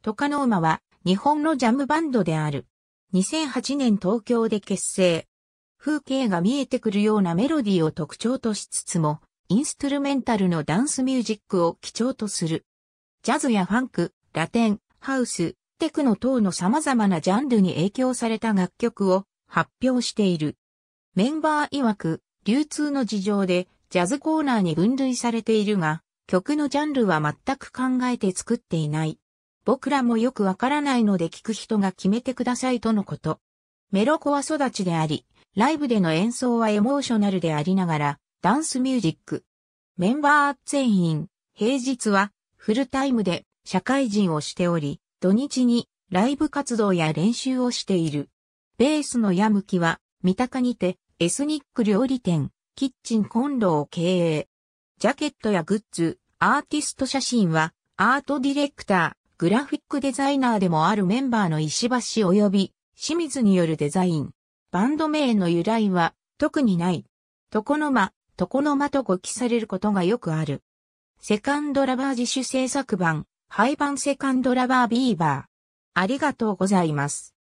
トカノーマは日本のジャムバンドである。2008年東京で結成。風景が見えてくるようなメロディーを特徴としつつも、インストゥルメンタルのダンスミュージックを基調とする。ジャズやファンク、ラテン、ハウス、テクノ等の様々なジャンルに影響された楽曲を発表している。メンバー曰く、流通の事情でジャズコーナーに分類されているが、曲のジャンルは全く考えて作っていない。僕らもよくわからないので聞く人が決めてくださいとのこと。メロコは育ちであり、ライブでの演奏はエモーショナルでありながら、ダンスミュージック。メンバー全員、平日はフルタイムで社会人をしており、土日にライブ活動や練習をしている。ベースの矢きは、三鷹にてエスニック料理店、キッチンコンロを経営。ジャケットやグッズ、アーティスト写真は、アートディレクター。グラフィックデザイナーでもあるメンバーの石橋及び清水によるデザイン。バンド名の由来は特にない。床の間、床の間とご記されることがよくある。セカンドラバー自主制作版、廃盤セカンドラバービーバー。ありがとうございます。